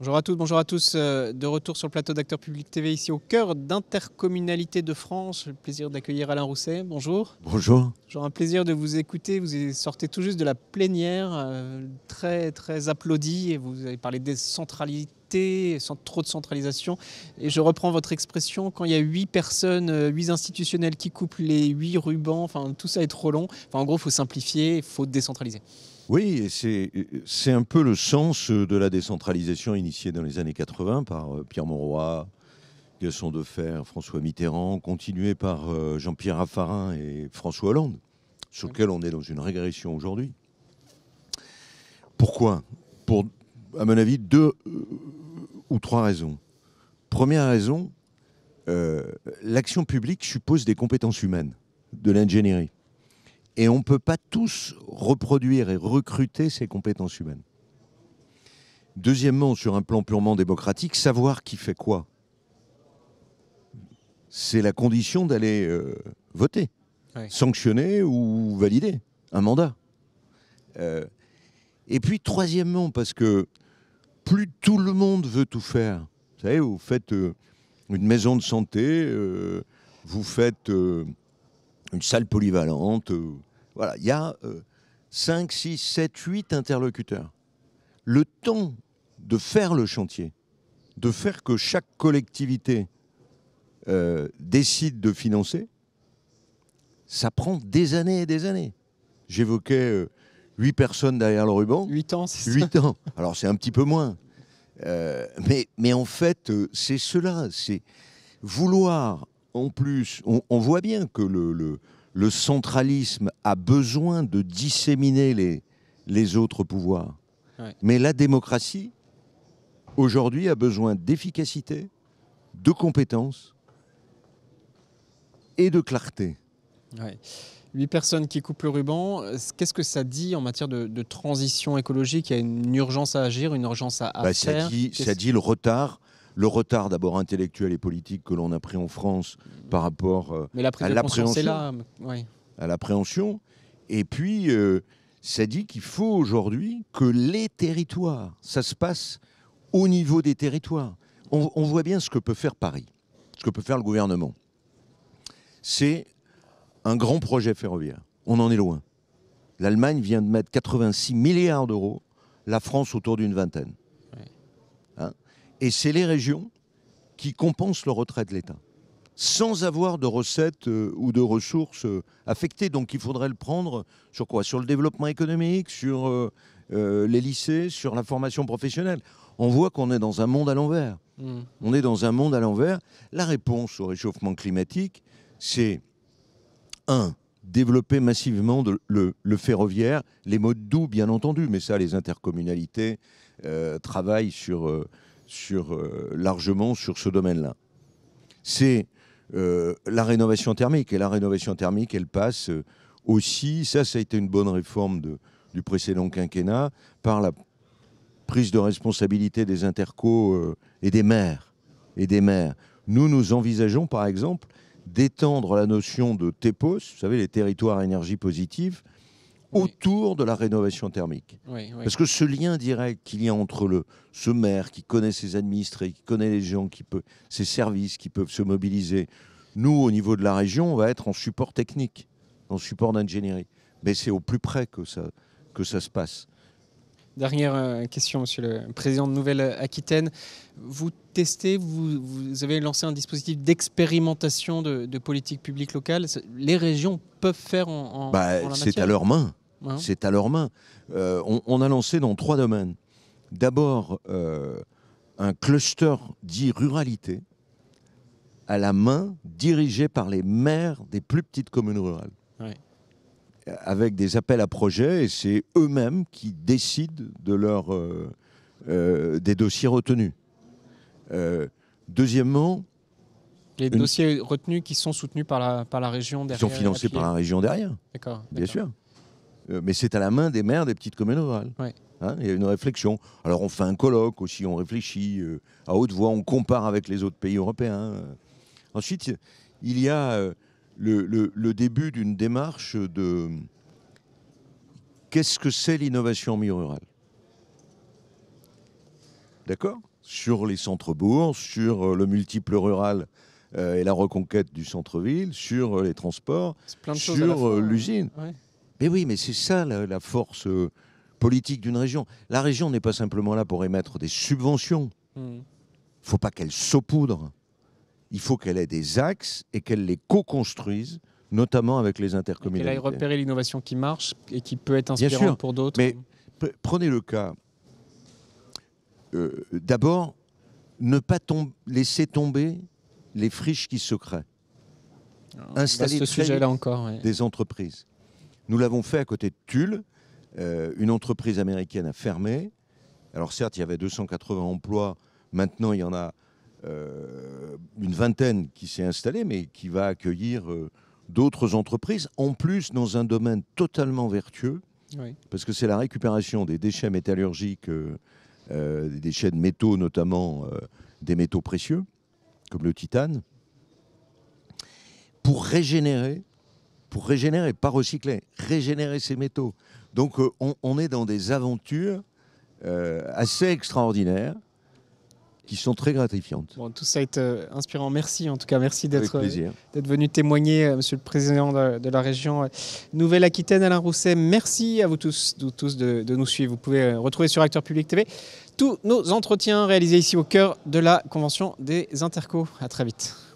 Bonjour à toutes, bonjour à tous. Euh, de retour sur le plateau d'Acteurs Public TV, ici au cœur d'Intercommunalité de France. le plaisir d'accueillir Alain Rousset. Bonjour. Bonjour. J'ai un plaisir de vous écouter. Vous sortez tout juste de la plénière, euh, très, très applaudi. vous avez parlé des centralités, sans trop de centralisation. Et je reprends votre expression quand il y a huit personnes, euh, huit institutionnels qui coupent les huit rubans, enfin, tout ça est trop long. Enfin, en gros, il faut simplifier, il faut décentraliser. Oui, c'est un peu le sens de la décentralisation initiée dans les années 80 par euh, Pierre Monroy, Gaston Defer, François Mitterrand, continuée par euh, Jean-Pierre Raffarin et François Hollande, sur lequel on est dans une régression aujourd'hui. Pourquoi Pour, à mon avis, deux euh, ou trois raisons. Première raison, l'action publique suppose des compétences humaines, de l'ingénierie. Et on ne peut pas tous reproduire et recruter ces compétences humaines. Deuxièmement, sur un plan purement démocratique, savoir qui fait quoi. C'est la condition d'aller euh, voter, sanctionner ou valider un mandat. Euh, et puis troisièmement, parce que plus tout le monde veut tout faire, vous savez, vous faites euh, une maison de santé, vous faites une salle polyvalente, voilà, il y a 5, 6, 7, 8 interlocuteurs. Le temps de faire le chantier, de faire que chaque collectivité euh, décide de financer, ça prend des années et des années. J'évoquais 8 euh, personnes derrière le ruban. 8 ans, c'est ça 8 ans. Alors c'est un petit peu moins. Euh, mais, mais en fait, c'est cela. C'est vouloir, en plus, on, on voit bien que le, le, le centralisme a besoin de disséminer les, autres pouvoirs. Mais la démocratie, aujourd'hui, a besoin d'efficacité, de compétences et de clarté. Ouais. Huit personnes qui coupent le ruban, qu'est-ce que ça dit en matière de, transition écologique Il y a une urgence à agir, une urgence à, bah, faire. ça dit le retard le retard d'abord intellectuel et politique que l'on a pris en France par rapport euh, la à l'appréhension. À l'appréhension. Et puis, euh, ça dit qu'il faut aujourd'hui que les territoires, ça se passe au niveau des territoires. On, on voit bien ce que peut faire Paris, ce que peut faire le gouvernement. C'est un grand projet ferroviaire. On en est loin. L'Allemagne vient de mettre 86 milliards d'euros, la France autour d'une vingtaine. Et c'est les régions qui compensent le retrait de l'État, sans avoir de recettes euh, ou de ressources euh, affectées. Donc il faudrait le prendre sur quoi Sur le développement économique, sur euh, les lycées, sur la formation professionnelle. On voit qu'on est dans un monde à l'envers. Hmm. On est dans un monde à l'envers. La réponse au réchauffement climatique, c'est un, développer massivement le, ferroviaire, les modes doux bien entendu, mais ça les intercommunalités travaillent sur, sur, euh, largement sur ce domaine-là. C'est euh, la rénovation thermique. Et la rénovation thermique, elle passe euh, aussi, ça, ça a été une bonne réforme du précédent quinquennat, par la prise de responsabilité des intercos et des maires. Et des maires. Nous, nous envisageons, par exemple, d'étendre la notion de TEPOS, vous savez, les territoires à énergie positive, autour de la rénovation thermique. Parce que ce lien direct qu'il y a entre le, ce maire qui connaît ses administrés, qui connaît les gens, qui peut, ses services qui peuvent se mobiliser, nous, au niveau de la région, on va être en support technique, en support d'ingénierie. Mais c'est au plus près que ça, que ça se passe. Dernière euh, question, Monsieur le Président de Nouvelle-Aquitaine. Vous testez, vous, vous, avez lancé un dispositif d'expérimentation de, politique publique locale. Les régions peuvent faire en, bah, C'est à leur main. Hein c'est à leurs mains. Euh, on, a lancé dans trois domaines. D'abord, euh, un cluster dit ruralité à la main, dirigé par les maires des plus petites communes rurales. Euh, avec des appels à projets, et c'est eux-mêmes qui décident de des dossiers retenus. deuxièmement, les dossiers retenus qui sont soutenus par la, par la région derrière. Ils sont financés par la région derrière. D'accord. Bien sûr. Euh, mais c'est à la main des maires des petites communes rurales. Hein, il y a une réflexion. Alors on fait un colloque aussi, on réfléchit euh, à haute voix, on compare avec les autres pays européens. Hein. Ensuite, il y a euh, le, début d'une démarche de qu'est-ce que c'est l'innovation en milieu rural D'accord Sur les centres-bourgs, sur le multiple rural et la reconquête du centre-ville, sur les transports, sur hein. l'usine. Mais oui, mais c'est ça la, force euh, politique d'une région. La région n'est pas simplement là pour émettre des subventions. Il hmm. ne faut pas qu'elle saupoudre. Il faut qu'elle ait des axes et qu'elle les co-construise, notamment avec les intercommunalités. Elle a repéré l'innovation qui marche et qui peut être inspirante Bien sûr, pour d'autres. Mais prenez le cas. Euh, d'abord, ne pas laisser tomber les friches qui se créent. Ah, Installer des entreprises. Nous l'avons fait à côté de Tulle. Euh, une entreprise américaine a fermé. Alors certes, il y avait 280 emplois. Maintenant, il y en a euh, une vingtaine qui s'est installée, mais qui va accueillir euh, d'autres entreprises. En plus, dans un domaine totalement vertueux, parce que c'est la récupération des déchets métallurgiques, des déchets de métaux, notamment des métaux précieux, comme le titane, pour régénérer pour régénérer, pas recycler, régénérer ces métaux. Donc euh, on, est dans des aventures euh, assez extraordinaires qui sont très gratifiantes. Bon, tout ça est euh, inspirant. Merci en tout cas, merci d'être venu témoigner, Monsieur le Président de, la région Nouvelle-Aquitaine, Alain Rousset. Merci à vous tous, tous de, de, nous suivre. Vous pouvez retrouver sur Acteur Public TV tous nos entretiens réalisés ici au cœur de la Convention des Interco. À très vite.